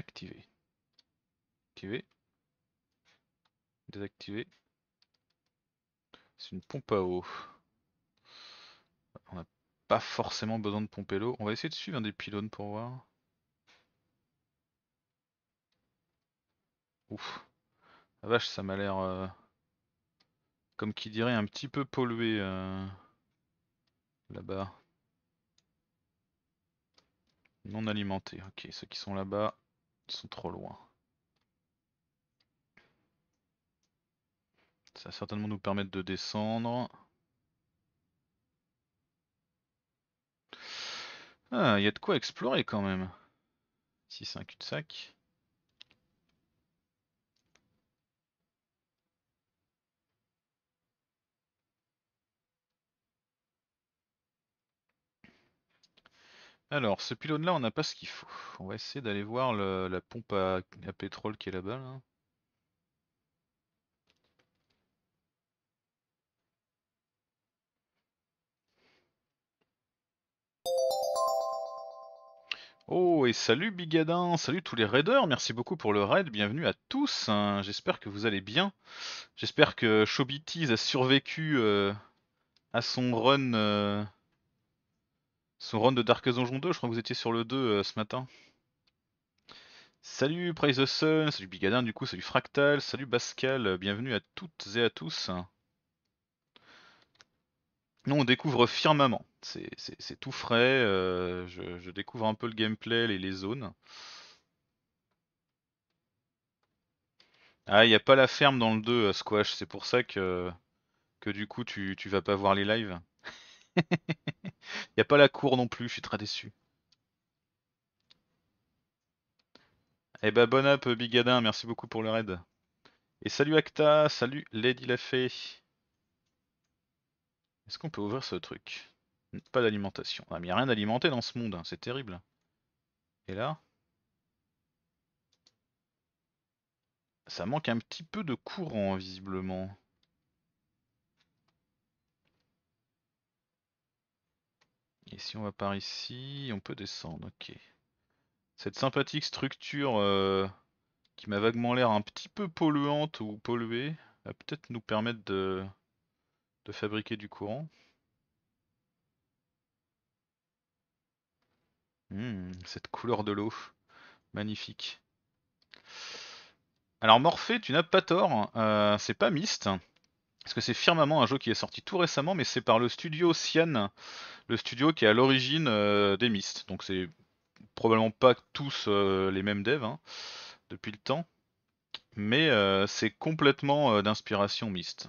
activer. Activer. Désactiver. C'est une pompe à eau. On n'a pas forcément besoin de pomper l'eau. On va essayer de suivre un des pylônes pour voir. Ouf. La vache, ça m'a l'air... Euh, comme qui dirait un petit peu pollué euh, là-bas. Non alimenté. Ok, ceux qui sont là-bas, sont trop loin. Ça va certainement nous permettre de descendre. Ah, il y a de quoi explorer quand même. Si c'est un cul-de-sac. Alors, ce pylône-là, on n'a pas ce qu'il faut. On va essayer d'aller voir la pompe à, pétrole qui est là-bas. Oh, et salut Bigadin, salut tous les raiders, merci beaucoup pour le raid, bienvenue à tous, hein. j'espère que vous allez bien. J'espère que Shobitiz a survécu euh, à son run euh, son run de Darkest 2, je crois que vous étiez sur le 2 euh, ce matin. Salut Price the Sun, salut Bigadin du coup, salut Fractal, salut Pascal, euh, bienvenue à toutes et à tous. Nous on découvre Firmament, c'est tout frais, euh, je, découvre un peu le gameplay, les, les zones. Ah, il n'y a pas la ferme dans le 2, Squash, c'est pour ça que, que du coup tu, tu vas pas voir les lives. Il n'y a pas la cour non plus, je suis très déçu. Eh ben bon up Bigadin, merci beaucoup pour le raid. Et salut Acta, salut Lady Lafay. Est-ce qu'on peut ouvrir ce truc Pas d'alimentation. Ah mais a rien d'alimenté dans ce monde, hein, c'est terrible. Et là Ça manque un petit peu de courant visiblement. Et si on va par ici, on peut descendre, ok. Cette sympathique structure euh, qui m'a vaguement l'air un petit peu polluante ou polluée, va peut-être nous permettre de, fabriquer du courant. Hmm, cette couleur de l'eau, magnifique. Alors Morphée, tu n'as pas tort, hein. euh, c'est pas miste. Parce que c'est Firmament, un jeu qui est sorti tout récemment, mais c'est par le studio Cyan, le studio qui est à l'origine euh, des Myst. Donc c'est probablement pas tous euh, les mêmes devs hein, depuis le temps, mais euh, c'est complètement d'inspiration Myst.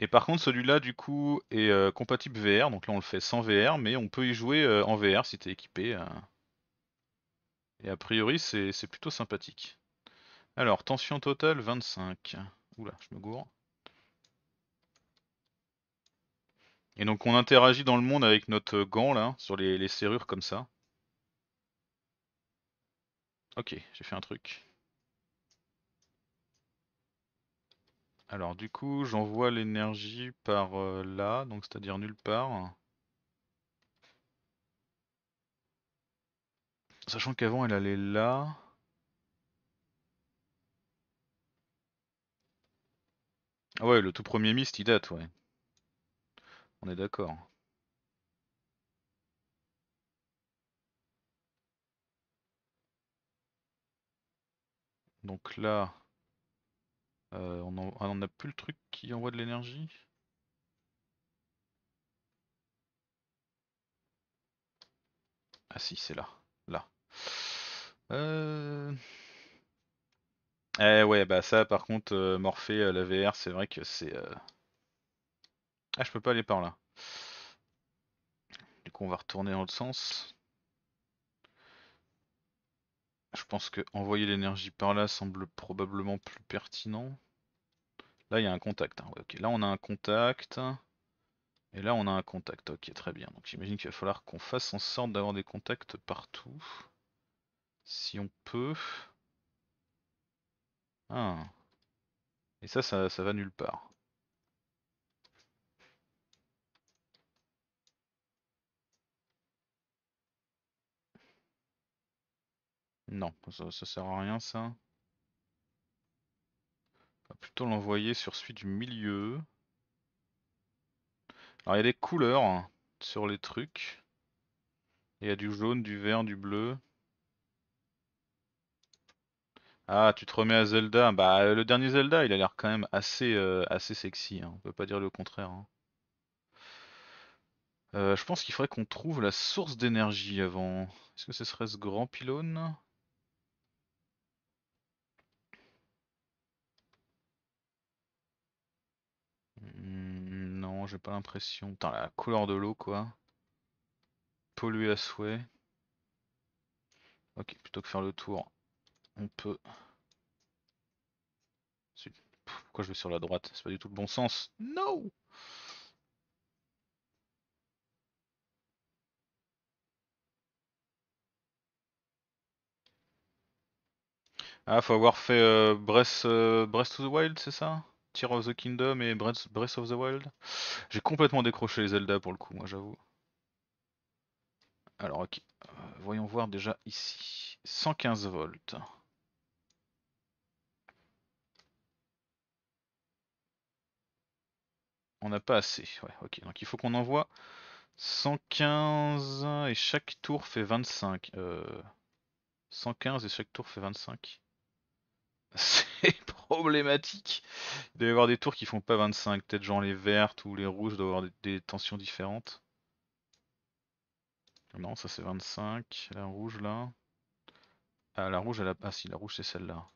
Et par contre, celui-là, du coup, est compatible VR, donc là on le fait sans VR, mais on peut y jouer en VR si t'es équipé. Et a priori, c'est plutôt sympathique. Alors, tension totale 25. Oula, je me gourre. Et donc on interagit dans le monde avec notre gant là, sur les, serrures comme ça. Ok, j'ai fait un truc. Alors du coup, j'envoie l'énergie par euh, là, donc c'est-à-dire nulle part. Sachant qu'avant elle allait là. Ah ouais, le tout premier mist, il date, ouais. On est d'accord. Donc là, euh, on, n'a ah, plus le truc qui envoie de l'énergie. Ah si, c'est là. Là. Euh, eh ouais, bah ça par contre, euh, euh, la VR, c'est vrai que c'est... Euh, ah, je peux pas aller par là. Du coup, on va retourner dans l'autre sens. Je pense que envoyer l'énergie par là semble probablement plus pertinent. Là, il y a un contact. Hein. Là, on a un contact. Et là, on a un contact. Ok, très bien. Donc, j'imagine qu'il va falloir qu'on fasse en sorte d'avoir des contacts partout. Si on peut. Ah. Et ça, ça, va nulle part. Non, ça, ça sert à rien ça. On va plutôt l'envoyer sur celui du milieu. Alors il y a des couleurs hein, sur les trucs. Il y a du jaune, du vert, du bleu. Ah, tu te remets à Zelda. Bah, euh, le dernier Zelda, il a l'air quand même assez, euh, assez sexy. Hein. On peut pas dire le contraire. Hein. Euh, je pense qu'il faudrait qu'on trouve la source d'énergie avant. Est-ce que ce serait ce grand pylône hmm, Non, j'ai pas l'impression. Putain, la couleur de l'eau, quoi. Polluer à souhait. Ok, plutôt que faire le tour on peut... Pourquoi je vais sur la droite C'est pas du tout le bon sens. No Ah, faut avoir fait euh, euh, Breath, of Breath the Wild, c'est ça Tear of the Kingdom et Breath, Breath of the Wild. J'ai complètement décroché les Zelda pour le coup, moi j'avoue. Alors, ok. Euh, voyons voir déjà ici. 115 volts. On n'a pas assez. Ouais, ok. Donc il faut qu'on envoie 115 et chaque tour fait 25. 115 euh, et chaque tour fait 25. C'est problématique. Il doit y avoir des tours qui font pas 25. Peut-être genre les vertes ou les rouges doivent avoir des, tensions différentes. Non, ça c'est 25. La rouge là. Ah, la rouge, elle a... Ah si, la rouge c'est celle-là.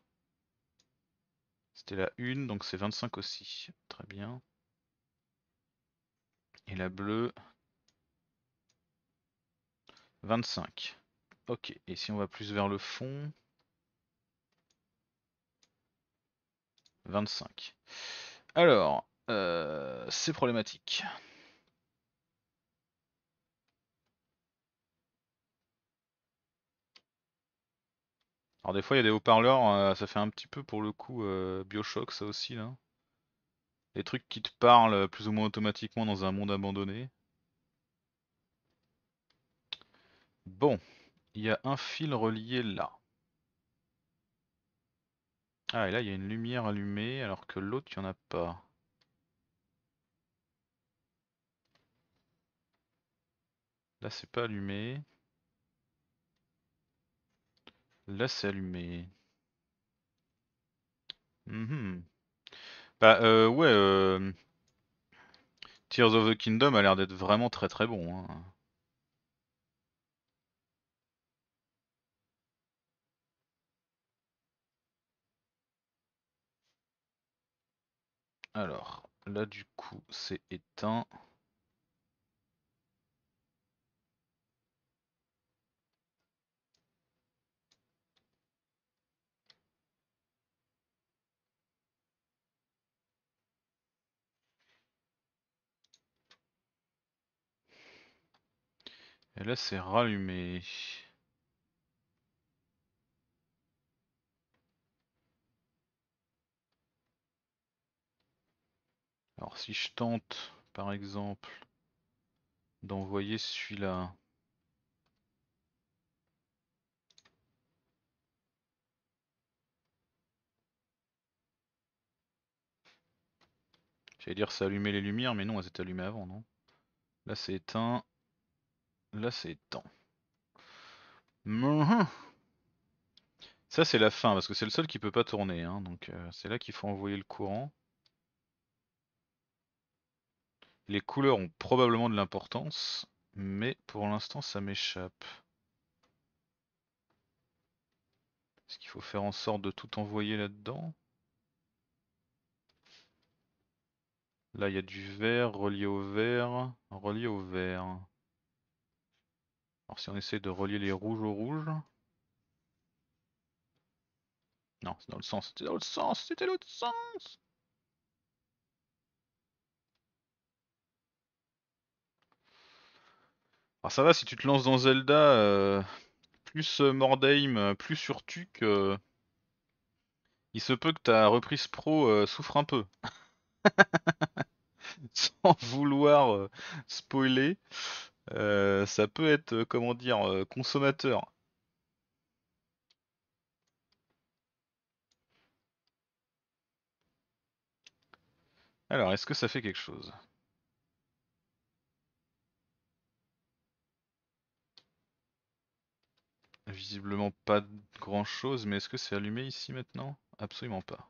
C'était la 1, donc c'est 25 aussi. Très bien. Et la bleue, 25. Ok, et si on va plus vers le fond, 25. Alors, euh, c'est problématique. Alors des fois il y a des haut-parleurs, euh, ça fait un petit peu pour le coup euh, Bioshock ça aussi là. Les trucs qui te parlent euh, plus ou moins automatiquement dans un monde abandonné. Bon, il y a un fil relié là. Ah, et là, il y a une lumière allumée, alors que l'autre, il n'y en a pas. Là, c'est pas allumé. Là, c'est allumé. Mmh bah euh, ouais, euh, Tears of the Kingdom a l'air d'être vraiment très très bon. Hein. Alors, là du coup, c'est éteint. Et là, c'est rallumé. Alors si je tente, par exemple, d'envoyer celui-là. J'allais dire ça allumait les lumières, mais non, elles étaient allumées avant, non Là c'est éteint. Là, c'est temps. Mmh ça, c'est la fin, parce que c'est le seul qui peut pas tourner. Hein, donc, euh, c'est là qu'il faut envoyer le courant. Les couleurs ont probablement de l'importance, mais pour l'instant, ça m'échappe. Est-ce qu'il faut faire en sorte de tout envoyer là-dedans Là, il y a du vert relié au vert, relié au vert. Alors si on essaie de relier les rouges au rouge. Non, c'est dans le sens, c'était dans le sens, c'était l'autre sens Alors ça va, si tu te lances dans Zelda, euh, plus euh, Mordheim, euh, plus sur que il se peut que ta reprise pro souffre un peu. Sans vouloir spoiler. Euh, ça peut être, euh, comment dire, euh, consommateur. Alors, est-ce que ça fait quelque chose Visiblement pas grand-chose, mais est-ce que c'est allumé ici maintenant Absolument pas.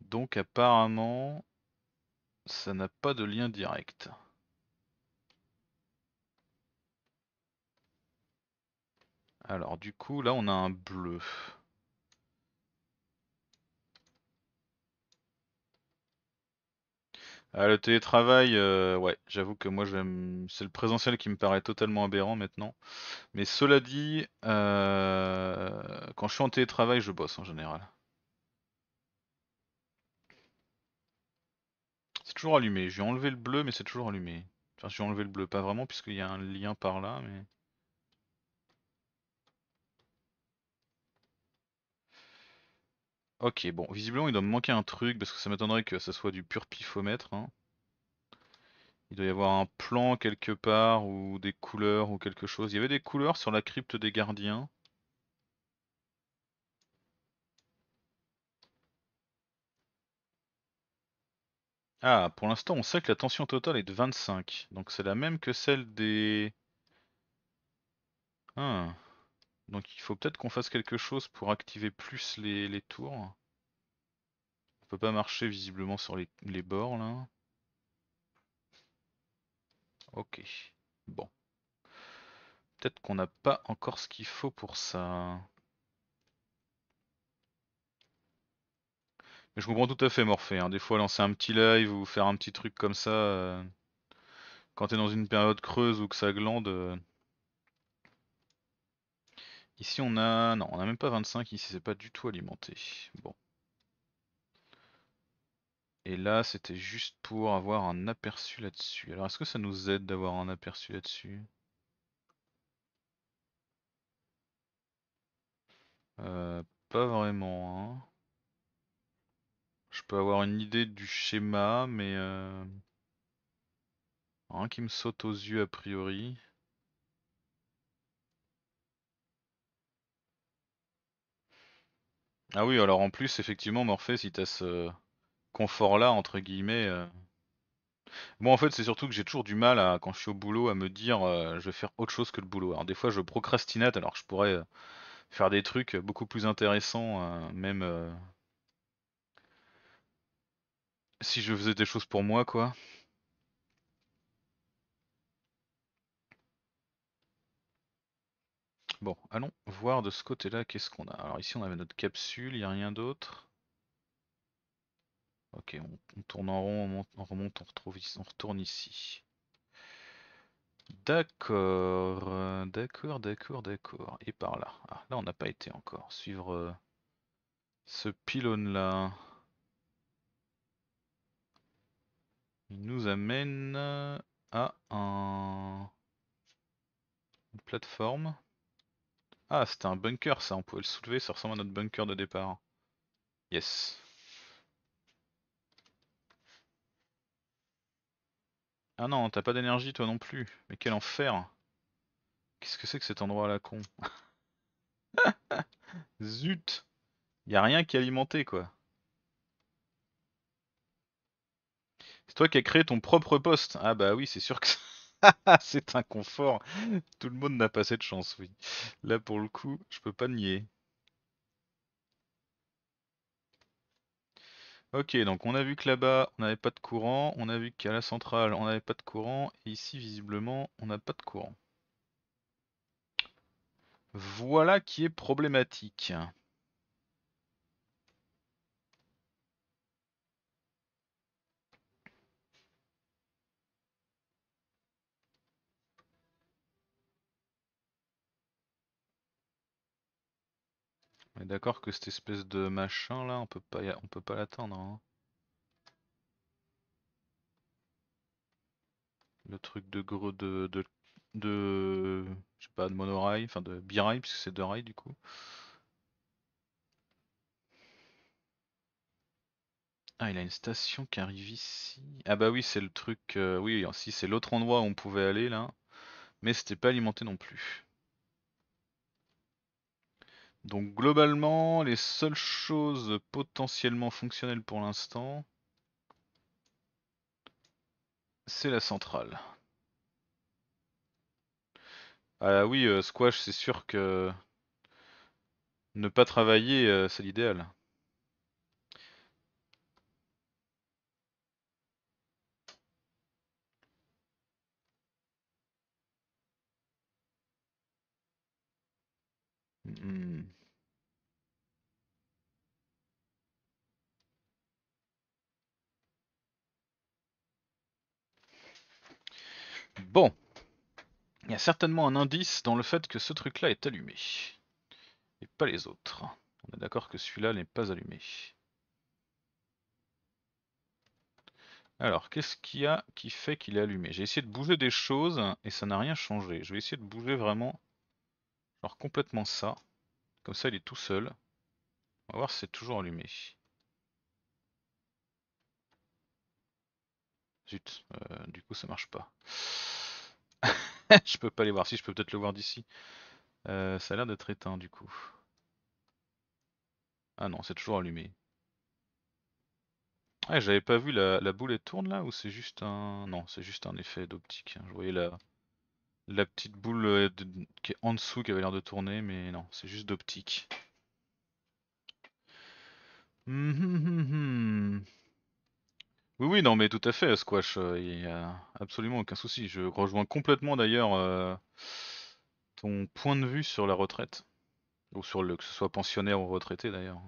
Donc apparemment, ça n'a pas de lien direct. Alors du coup, là on a un bleu. Ah, le télétravail, euh, ouais, j'avoue que moi, c'est le présentiel qui me paraît totalement aberrant maintenant. Mais cela dit, euh, quand je suis en télétravail, je bosse en général. C'est toujours allumé. J'ai enlevé le bleu, mais c'est toujours allumé. Enfin, j'ai enlevé le bleu, pas vraiment, puisqu'il y a un lien par là, mais. Ok, bon, visiblement il doit me manquer un truc parce que ça m'étonnerait que ça soit du pur pifomètre. Hein. Il doit y avoir un plan quelque part ou des couleurs ou quelque chose. Il y avait des couleurs sur la crypte des gardiens. Ah, pour l'instant on sait que la tension totale est de 25. Donc c'est la même que celle des... Ah. Donc il faut peut-être qu'on fasse quelque chose pour activer plus les, tours. On peut pas marcher visiblement sur les, bords là. Ok. Bon. Peut-être qu'on n'a pas encore ce qu'il faut pour ça. Mais je comprends tout à fait Morphée. Hein. Des fois lancer un petit live ou faire un petit truc comme ça. Quand euh, Quand t'es dans une période creuse ou que ça glande. Euh, Ici on a... Non, on a même pas 25, ici c'est pas du tout alimenté. Bon. Et là c'était juste pour avoir un aperçu là-dessus. Alors est-ce que ça nous aide d'avoir un aperçu là-dessus euh, Pas vraiment. Hein. Je peux avoir une idée du schéma, mais... Euh... Rien qui me saute aux yeux a priori. Ah oui, alors en plus, effectivement, Morphée, si t'as ce confort-là, entre guillemets. Euh. Bon en fait, c'est surtout que j'ai toujours du mal à, quand je suis au boulot, à me dire euh, je vais faire autre chose que le boulot. Alors, des fois, je procrastinate alors que je pourrais euh, faire des trucs beaucoup plus intéressants, même si je faisais des choses pour moi, quoi. Bon, allons voir de ce côté-là qu'est-ce qu'on a. Alors ici on avait notre capsule, il n'y a rien d'autre. Ok, on, tourne en rond, on, remonte, on, retrouve, on retourne ici. D'accord, euh, d'accord, d'accord, d'accord. Et par là. Ah, là on n'a pas été encore. Suivre euh, ce pylône-là. Il nous amène à un... une plateforme. Ah, c'était un bunker ça, on pouvait le soulever, ça ressemble à notre bunker de départ. Yes. Ah non, t'as pas d'énergie toi non plus. Mais quel enfer Qu'est-ce que c'est que cet endroit là con Zut Y a rien qui est alimenté quoi. C'est toi qui as créé ton propre poste. Ah bah oui, c'est sûr que ça... c'est un confort. Tout le monde n'a pas cette chance, oui. Là, pour le coup, je peux pas nier. Ok, donc on a vu que là-bas, on n'avait pas de courant. On a vu qu'à la centrale, on n'avait pas de courant. Et ici, visiblement, on n'a pas de courant. Voilà qui est problématique. On est d'accord que cette espèce de machin là, on peut pas, on peut pas l'attendre. Hein. Le truc de gros de, de, je sais pas, de monorail, enfin de birail puisque c'est deux rails du coup. Ah, il a une station qui arrive ici. Ah bah oui, c'est le truc. Euh, oui, si c'est l'autre endroit où on pouvait aller là, mais c'était pas alimenté non plus. Donc globalement, les seules choses potentiellement fonctionnelles pour l'instant, c'est la centrale. Ah oui, euh, Squash, c'est sûr que ne pas travailler, euh, c'est l'idéal. Mm, mm. Bon. Il y a certainement un indice dans le fait que ce truc-là est allumé. Et pas les autres. On est d'accord que celui-là n'est pas allumé. Alors, qu'est-ce qu'il y a qui fait qu'il est allumé J'ai essayé de bouger des choses et ça n'a rien changé. Je vais essayer de bouger vraiment, genre complètement ça. Comme ça, il est tout seul. On va voir si c'est toujours allumé. Zut, euh, du coup ça marche pas. je peux pas aller voir, si je peux peut-être le voir d'ici. Euh, ça a l'air d'être éteint du coup. Ah non, c'est toujours allumé. Ah, j'avais pas vu la, boule tourne là ou c'est juste un. Non, c'est juste un effet d'optique. Je voyais la, la petite boule euh, qui est en dessous qui avait l'air de tourner, mais non, c'est juste d'optique. Oui, oui, non, mais tout à fait, Squash, euh, il n'y a absolument aucun souci. Je rejoins complètement d'ailleurs euh, ton point de vue sur la retraite, ou sur le que ce soit pensionnaire ou retraité d'ailleurs.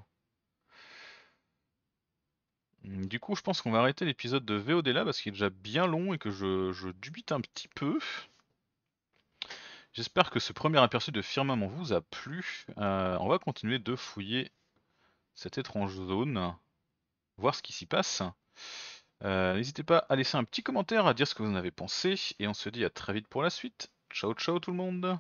Du coup, je pense qu'on va arrêter l'épisode de VOD parce qu'il est déjà bien long et que je dubite un petit peu. J'espère que ce premier aperçu de firmament vous a plu. Euh, on va continuer de fouiller cette étrange zone, voir ce qui s'y passe. Euh, n'hésitez pas à laisser un petit commentaire, à dire ce que vous en avez pensé, et on se dit à très vite pour la suite. Ciao ciao tout le monde